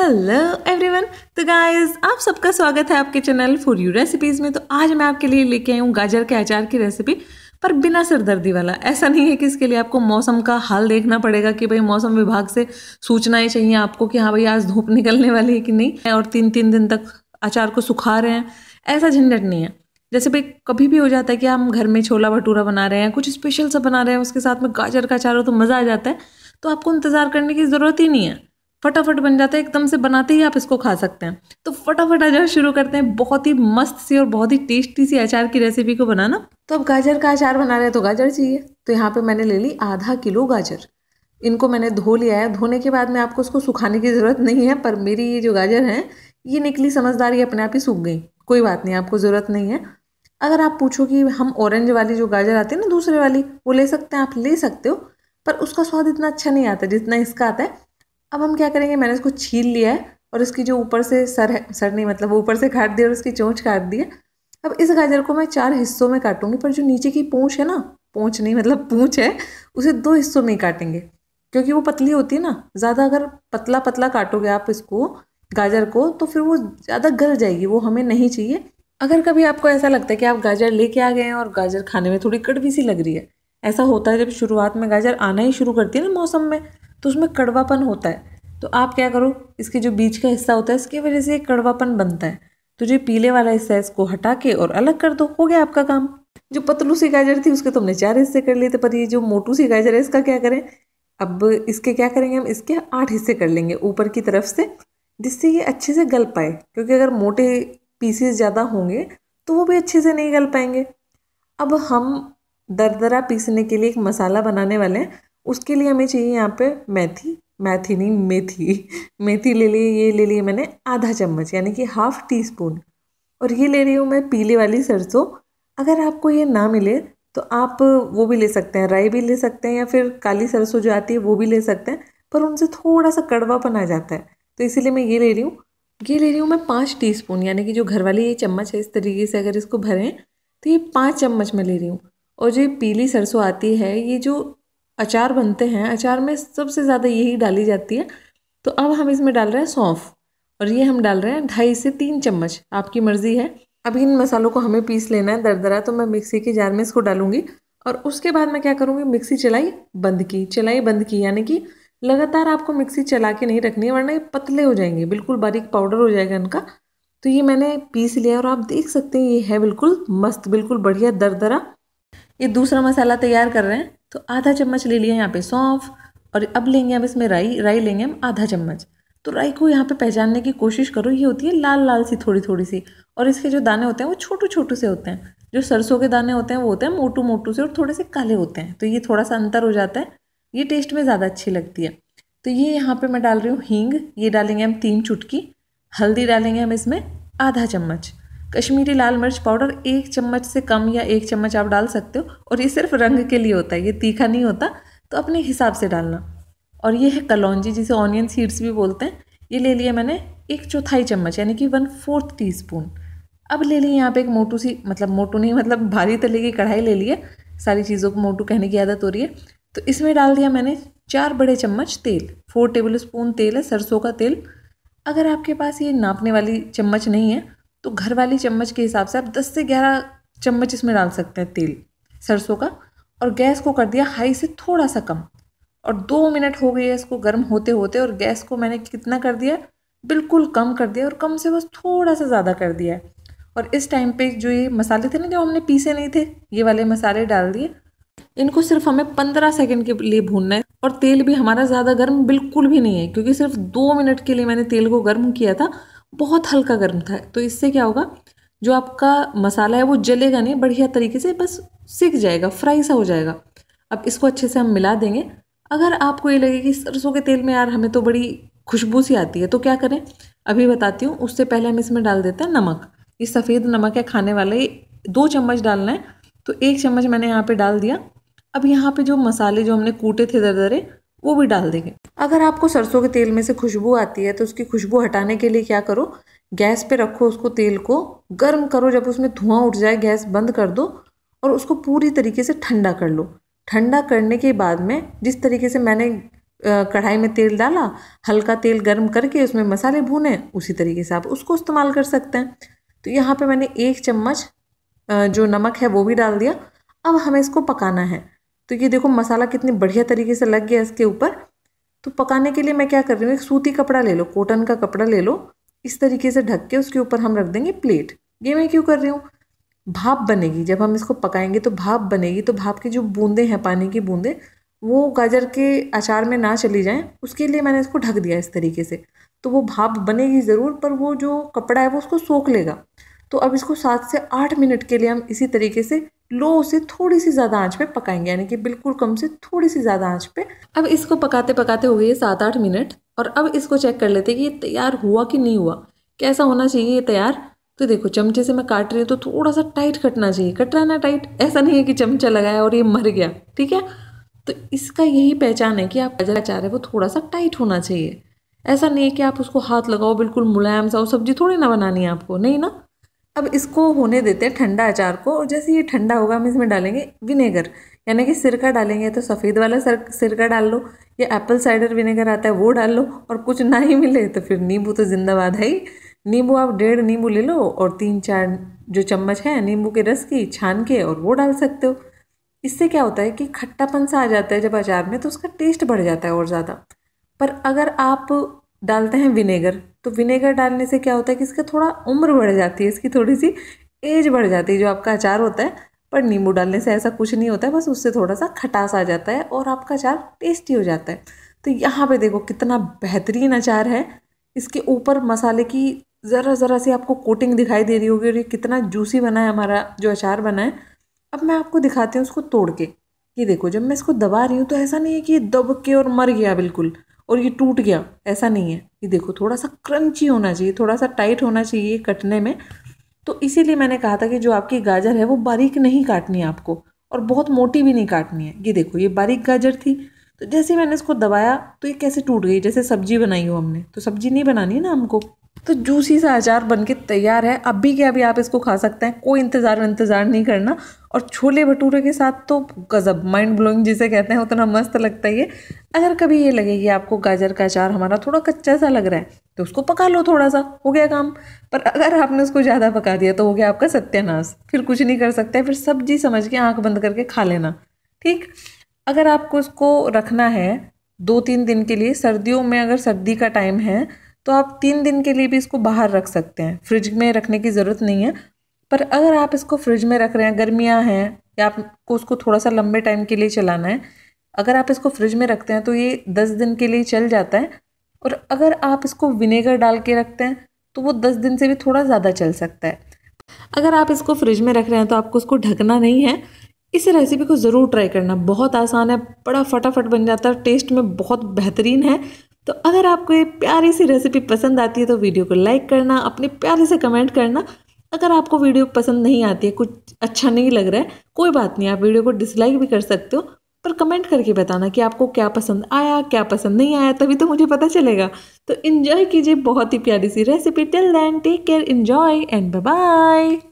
hello everyone तो guys आप सबका स्वागत है आपके चैनल फॉर यू रेसिपीज़ में तो आज मैं आपके लिए लेके आई हूँ गाजर के अचार की रेसिपी पर बिना सिरदर्दी वाला ऐसा नहीं है कि इसके लिए आपको मौसम का हाल देखना पड़ेगा कि भाई मौसम विभाग से सूचनाएं चाहिए आपको कि हाँ भाई आज धूप निकलने वाली है कि नहीं और तीन तीन दिन तक अचार को सुखा रहे हैं ऐसा झंझट नहीं है जैसे भाई कभी भी हो जाता है कि हम घर में छोला भटूरा बना रहे हैं कुछ स्पेशल सा बना रहे हैं उसके साथ में गाजर का अचार हो तो मज़ा आ जाता है तो आपको इंतज़ार करने की ज़रूरत ही नहीं है फटाफट बन जाता है एकदम से बनाते ही आप इसको खा सकते हैं तो फटाफट अचार शुरू करते हैं बहुत ही मस्त सी और बहुत ही टेस्टी सी अचार की रेसिपी को बनाना तो अब गाजर का अचार बना रहे हैं तो गाजर चाहिए तो यहाँ पर मैंने ले ली आधा किलो गाजर इनको मैंने धो लिया है धोने के बाद में आपको उसको सुखाने की ज़रूरत नहीं है पर मेरी ये जो गाजर हैं ये निकली समझदार ये अपने आप ही सूख गई कोई बात नहीं आपको ज़रूरत नहीं है अगर आप पूछो कि हम ऑरेंज वाली जो गाजर आती है ना दूसरे वाली वो ले सकते हैं आप ले सकते हो पर उसका स्वाद इतना अच्छा नहीं आता जितना इसका आता है अब हम क्या करेंगे मैंने इसको छील लिया है और इसकी जो ऊपर से सर है सर नहीं मतलब ऊपर से काट दिया और इसकी चोंच काट दी है अब इस गाजर को मैं चार हिस्सों में काटूंगी पर जो नीचे की पूँछ है ना पूँछ नहीं मतलब पूँछ है उसे दो हिस्सों में ही काटेंगे क्योंकि वो पतली होती है ना ज़्यादा अगर पतला पतला काटोगे आप इसको गाजर को तो फिर वो ज़्यादा गल जाएगी वो हमें नहीं चाहिए अगर कभी आपको ऐसा लगता है कि आप गाजर लेके आ गए हैं और गाजर खाने में थोड़ी कड़वी सी लग रही है ऐसा होता है जब शुरुआत में गाजर आना ही शुरू करती है ना मौसम में तो उसमें कड़वापन होता है तो आप क्या करो इसके जो बीज का हिस्सा होता है इसकी वजह से कड़वापन बनता है तो जो पीले वाला हिस्सा है इसको हटा के और अलग कर दो हो गया आपका काम जो पतलू सी गाजर थी उसके तो हमने चार हिस्से कर लिए थे पर ये जो मोटू सी गाजर है इसका क्या करें अब इसके क्या करेंगे हम इसके आठ हिस्से कर लेंगे ऊपर की तरफ से जिससे ये अच्छे से गल पाए क्योंकि अगर मोटे पीसेस ज़्यादा होंगे तो वो भी अच्छे से नहीं गल पाएंगे अब हम दरदरा पीसने के लिए एक मसाला बनाने वाले हैं उसके लिए हमें चाहिए यहाँ पे मेथी मेथी नहीं मेथी मेथी ले ली ये ले लिए मैंने आधा चम्मच यानी कि हाफ टी स्पून और ये ले रही हूँ मैं पीले वाली सरसों अगर आपको ये ना मिले तो आप वो भी ले सकते हैं राई भी ले सकते हैं या फिर काली सरसों जो आती है वो भी ले सकते हैं पर उनसे थोड़ा सा कड़वापन आ जाता है तो इसीलिए मैं ये ले रही हूँ ये ले रही हूँ मैं पाँच स्पून यानी कि जो घर वाली ये चम्मच है इस तरीके से अगर इसको भरें तो ये पाँच चम्मच मैं ले रही हूँ और जो ये पीली सरसों आती है ये जो अचार बनते हैं अचार में सबसे ज़्यादा यही डाली जाती है तो अब हम इसमें डाल रहे हैं सौंफ और ये हम डाल रहे हैं ढाई से तीन चम्मच आपकी मर्ज़ी है अब इन मसालों को हमें पीस लेना है दरदरा तो मैं मिक्सी के जार में इसको डालूंगी और उसके बाद मैं क्या करूँगी मिक्सी चलाई बंद की चलाई बंद की यानी कि लगातार आपको मिक्सी चला के नहीं रखनी वरना ये पतले हो जाएंगे बिल्कुल बारीक पाउडर हो जाएगा इनका तो ये मैंने पीस लिया और आप देख सकते हैं ये है बिल्कुल मस्त बिल्कुल बढ़िया दरदरा ये दूसरा मसाला तैयार कर रहे हैं तो आधा चम्मच ले लिया यहाँ पे सौंफ और अब लेंगे हम इसमें राई राई लेंगे हम आधा चम्मच तो राई को यहाँ पे पहचानने की कोशिश करो ये होती है लाल लाल सी थोड़ी थोड़ी सी और इसके जो दाने होते हैं वो छोटू छोटू से होते हैं जो सरसों के दाने होते हैं वो होते हैं मोटू मोटू से और थोड़े से काले होते हैं तो ये थोड़ा सा अंतर हो जाता है ये टेस्ट में ज़्यादा अच्छी लगती है तो ये यहाँ पर मैं डाल रही हूँ हींग ये डालेंगे हम तीन चुटकी हल्दी डालेंगे हम इसमें आधा चम्मच कश्मीरी लाल मिर्च पाउडर एक चम्मच से कम या एक चम्मच आप डाल सकते हो और ये सिर्फ रंग के लिए होता है ये तीखा नहीं होता तो अपने हिसाब से डालना और ये है कलौजी जिसे ऑनियन सीड्स भी बोलते हैं ये ले लिया मैंने एक चौथाई चम्मच यानी कि वन फोर्थ टी स्पून अब ले लिए यहाँ पे एक मोटू सी मतलब मोटू नहीं मतलब भारी तले की कढ़ाई ले है सारी चीज़ों को मोटू कहने की आदत हो रही है तो इसमें डाल दिया मैंने चार बड़े चम्मच तेल फोर टेबल स्पून तेल है सरसों का तेल अगर आपके पास ये नापने वाली चम्मच नहीं है तो घर वाली चम्मच के हिसाब से आप 10 से 11 चम्मच इसमें डाल सकते हैं तेल सरसों का और गैस को कर दिया हाई से थोड़ा सा कम और दो मिनट हो गए इसको गर्म होते होते और गैस को मैंने कितना कर दिया बिल्कुल कम कर दिया और कम से बस थोड़ा सा ज़्यादा कर दिया है और इस टाइम पे जो ये मसाले थे ना जो हमने पीसे नहीं थे ये वाले मसाले डाल दिए इनको सिर्फ हमें पंद्रह सेकंड के लिए भूनना है और तेल भी हमारा ज़्यादा गर्म बिल्कुल भी नहीं है क्योंकि सिर्फ दो मिनट के लिए मैंने तेल को गर्म किया था बहुत हल्का गर्म था तो इससे क्या होगा जो आपका मसाला है वो जलेगा नहीं बढ़िया तरीके से बस सिक जाएगा फ्राई सा हो जाएगा अब इसको अच्छे से हम मिला देंगे अगर आपको ये लगे कि सरसों के तेल में यार हमें तो बड़ी खुशबू सी आती है तो क्या करें अभी बताती हूँ उससे पहले हम इसमें डाल देते हैं नमक ये सफ़ेद नमक है खाने वाला ये दो चम्मच डालना है तो एक चम्मच मैंने यहाँ पर डाल दिया अब यहाँ पर जो मसाले जो हमने कूटे थे दर दरे वो भी डाल देंगे अगर आपको सरसों के तेल में से खुशबू आती है तो उसकी खुशबू हटाने के लिए क्या करो गैस पे रखो उसको तेल को गर्म करो जब उसमें धुआं उठ जाए गैस बंद कर दो और उसको पूरी तरीके से ठंडा कर लो ठंडा करने के बाद में जिस तरीके से मैंने कढ़ाई में तेल डाला हल्का तेल गर्म करके उसमें मसाले भूने उसी तरीके से आप उसको इस्तेमाल कर सकते हैं तो यहाँ पे मैंने एक चम्मच जो नमक है वो भी डाल दिया अब हमें इसको पकाना है तो ये देखो मसाला कितनी बढ़िया तरीके से लग गया इसके ऊपर तो पकाने के लिए मैं क्या कर रही हूँ एक सूती कपड़ा ले लो कॉटन का कपड़ा ले लो इस तरीके से ढक के उसके ऊपर हम रख देंगे प्लेट ये मैं क्यों कर रही हूँ भाप बनेगी जब हम इसको पकाएंगे तो भाप बनेगी तो भाप की जो बूंदें हैं पानी की बूंदें वो गाजर के अचार में ना चली जाएं उसके लिए मैंने इसको ढक दिया इस तरीके से तो वो भाप बनेगी ज़रूर पर वो जो कपड़ा है वो उसको सोख लेगा तो अब इसको सात से आठ मिनट के लिए हम इसी तरीके से लो से थोड़ी सी ज़्यादा आंच पे पकाएंगे यानी कि बिल्कुल कम से थोड़ी सी ज़्यादा आंच पे अब इसको पकाते पकाते हो गए सात आठ मिनट और अब इसको चेक कर लेते हैं कि ये तैयार हुआ कि नहीं हुआ कैसा होना चाहिए ये तैयार तो देखो चमचे से मैं काट रही हूँ तो थोड़ा सा टाइट कटना चाहिए कट रहा है ना टाइट ऐसा नहीं है कि चमचा लगाया और ये मर गया ठीक है तो इसका यही पहचान है कि आप जो चाह रहे वो थोड़ा सा टाइट होना चाहिए ऐसा नहीं है कि आप उसको हाथ लगाओ बिल्कुल मुलायम सा हो सब्जी थोड़ी ना बनानी है आपको नहीं ना अब इसको होने देते हैं ठंडा अचार को और जैसे ये ठंडा होगा हम इसमें डालेंगे विनेगर यानी कि सिरका डालेंगे तो सफ़ेद वाला सर सिरका डाल लो या एप्पल साइडर विनेगर आता है वो डाल लो और कुछ ना ही मिले तो फिर नींबू तो जिंदाबाद है ही नींबू आप डेढ़ नींबू ले लो और तीन चार जो चम्मच है नींबू के रस की छान के और वो डाल सकते हो इससे क्या होता है कि खट्टापन सा आ जाता है जब अचार में तो उसका टेस्ट बढ़ जाता है और ज़्यादा पर अगर आप डालते हैं विनेगर तो विनेगर डालने से क्या होता है कि इसका थोड़ा उम्र बढ़ जाती है इसकी थोड़ी सी एज बढ़ जाती है जो आपका अचार होता है पर नींबू डालने से ऐसा कुछ नहीं होता है बस उससे थोड़ा सा खटास आ जाता है और आपका अचार टेस्टी हो जाता है तो यहाँ पे देखो कितना बेहतरीन अचार है इसके ऊपर मसाले की ज़रा ज़रा सी आपको कोटिंग दिखाई दे रही होगी और ये कितना जूसी बना है हमारा जो अचार बना है अब मैं आपको दिखाती हूँ उसको तोड़ के ये देखो जब मैं इसको दबा रही हूँ तो ऐसा नहीं है कि दब के और मर गया बिल्कुल और ये टूट गया ऐसा नहीं है ये देखो थोड़ा सा क्रंची होना चाहिए थोड़ा सा टाइट होना चाहिए कटने में तो इसीलिए मैंने कहा था कि जो आपकी गाजर है वो बारीक नहीं काटनी है आपको और बहुत मोटी भी नहीं काटनी है ये देखो ये बारीक गाजर थी तो जैसे मैंने इसको दबाया तो ये कैसे टूट गई जैसे सब्जी बनाई हो हमने तो सब्जी नहीं बनानी है ना हमको तो जूसी सा अचार बन के तैयार है अभी के अभी आप इसको खा सकते हैं कोई इंतज़ार इंतज़ार नहीं करना और छोले भटूरे के साथ तो गज़ब माइंड ब्लोइंग जिसे कहते हैं उतना मस्त लगता है ये अगर कभी ये लगे कि आपको गाजर का अचार हमारा थोड़ा कच्चा सा लग रहा है तो उसको पका लो थोड़ा सा हो गया काम पर अगर आपने उसको ज़्यादा पका दिया तो हो गया आपका सत्यानाश फिर कुछ नहीं कर सकते फिर सब्जी समझ के आँख बंद करके खा लेना ठीक अगर आपको उसको रखना है दो तीन दिन के लिए सर्दियों में अगर सर्दी का टाइम है तो आप तीन दिन के लिए भी इसको बाहर रख सकते हैं फ्रिज में रखने की ज़रूरत नहीं है पर अगर आप इसको फ्रिज में रख रहे हैं गर्मियाँ हैं या आपको उसको थोड़ा सा लंबे टाइम के लिए चलाना है अगर आप इसको फ्रिज में रखते हैं तो ये दस दिन के लिए चल जाता है और अगर आप इसको विनेगर डाल के रखते हैं तो वो दस दिन से भी थोड़ा ज़्यादा चल सकता है अगर आप इसको फ्रिज में रख रहे हैं तो आपको उसको ढकना नहीं है इस रेसिपी को ज़रूर ट्राई करना बहुत आसान है बड़ा फटाफट बन जाता है टेस्ट में बहुत बेहतरीन है तो अगर आपको ये प्यारी सी रेसिपी पसंद आती है तो वीडियो को लाइक करना अपने प्यारे से कमेंट करना अगर आपको वीडियो पसंद नहीं आती है कुछ अच्छा नहीं लग रहा है कोई बात नहीं आप वीडियो को डिसलाइक भी कर सकते हो पर कमेंट करके बताना कि आपको क्या पसंद आया क्या पसंद नहीं आया तभी तो मुझे पता चलेगा तो इन्जॉय कीजिए बहुत ही प्यारी सी recipe till then take care enjoy and bye